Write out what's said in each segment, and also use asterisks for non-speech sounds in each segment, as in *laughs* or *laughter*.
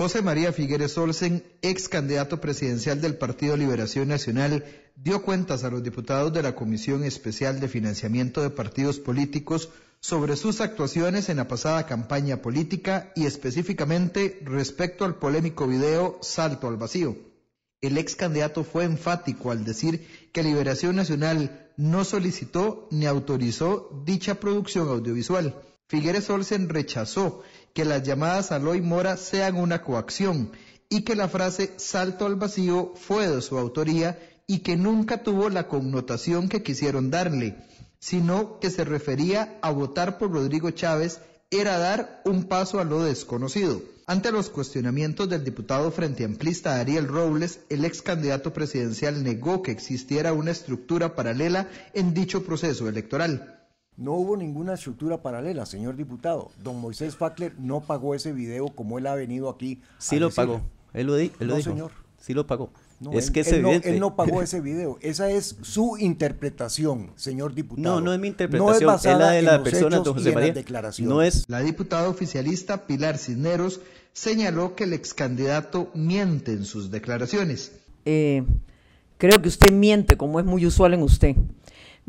José María Figueres Olsen, ex candidato presidencial del Partido Liberación Nacional, dio cuentas a los diputados de la Comisión Especial de Financiamiento de Partidos Políticos sobre sus actuaciones en la pasada campaña política y específicamente respecto al polémico video Salto al Vacío. El ex candidato fue enfático al decir que Liberación Nacional no solicitó ni autorizó dicha producción audiovisual Figueres Olsen rechazó que las llamadas a Loy Mora sean una coacción y que la frase salto al vacío fue de su autoría y que nunca tuvo la connotación que quisieron darle, sino que se refería a votar por Rodrigo Chávez era dar un paso a lo desconocido. Ante los cuestionamientos del diputado frente amplista Ariel Robles, el ex candidato presidencial negó que existiera una estructura paralela en dicho proceso electoral. No hubo ninguna estructura paralela, señor diputado. Don Moisés Fackler no pagó ese video como él ha venido aquí. Sí lo pagó. Él lo, dijo. lo no, señor. Sí lo pagó. es él, que No, pagó *laughs* ese video. Esa es su interpretación, señor diputado. No, no es mi interpretación. No es, la de la persona, don José No es. La diputada oficialista Pilar Cisneros señaló que el ex candidato miente en sus declaraciones. Eh, creo que usted miente, como es muy usual en usted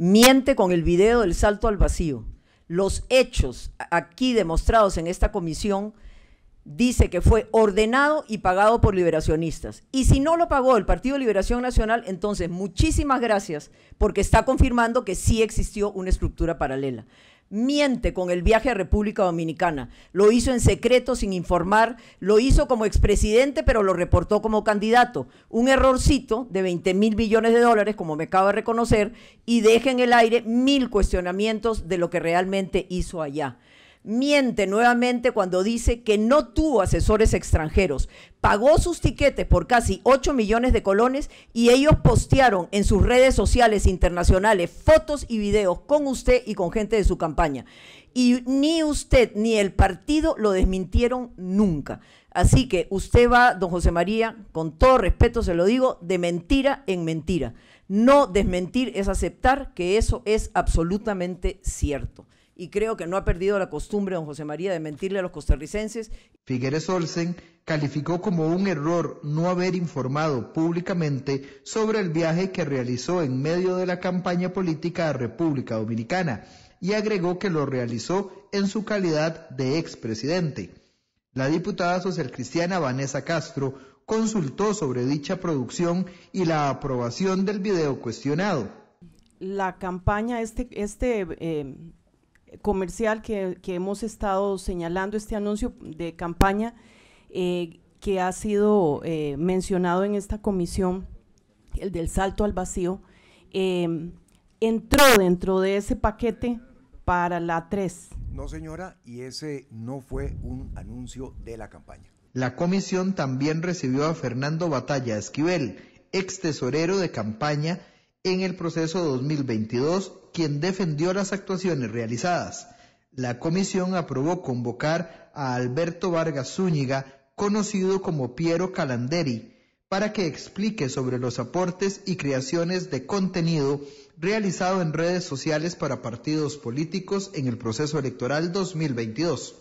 miente con el video del salto al vacío. Los hechos aquí demostrados en esta comisión dice que fue ordenado y pagado por liberacionistas. Y si no lo pagó el Partido de Liberación Nacional, entonces muchísimas gracias porque está confirmando que sí existió una estructura paralela miente con el viaje a República Dominicana. Lo hizo en secreto, sin informar, lo hizo como expresidente, pero lo reportó como candidato. Un errorcito de 20 mil millones de dólares, como me acaba de reconocer, y deja en el aire mil cuestionamientos de lo que realmente hizo allá miente nuevamente cuando dice que no tuvo asesores extranjeros. Pagó sus tiquetes por casi 8 millones de colones y ellos postearon en sus redes sociales internacionales fotos y videos con usted y con gente de su campaña. Y ni usted ni el partido lo desmintieron nunca. Así que usted va, don José María, con todo respeto se lo digo, de mentira en mentira. No desmentir es aceptar que eso es absolutamente cierto y creo que no ha perdido la costumbre, don José María, de mentirle a los costarricenses. Figueres Olsen calificó como un error no haber informado públicamente sobre el viaje que realizó en medio de la campaña política de República Dominicana y agregó que lo realizó en su calidad de expresidente. La diputada social cristiana Vanessa Castro consultó sobre dicha producción y la aprobación del video cuestionado. La campaña, este, este eh, comercial que, hemos estado señalando, este anuncio de campaña eh, que ha sido eh, mencionado en esta comisión, el del salto al vacío, em, entró dentro de ese paquete para la 3. No, señora, y ese no fue un anuncio de la campaña. La comisión también recibió a Fernando Batalla Esquivel, ex tesorero de campaña en el proceso 2022 quien defendió las actuaciones realizadas. La comisión aprobó convocar a Alberto Vargas Zúñiga, conocido como Piero Calanderi, para que explique sobre los aportes y creaciones de contenido realizado en redes sociales para partidos políticos en el proceso electoral 2022.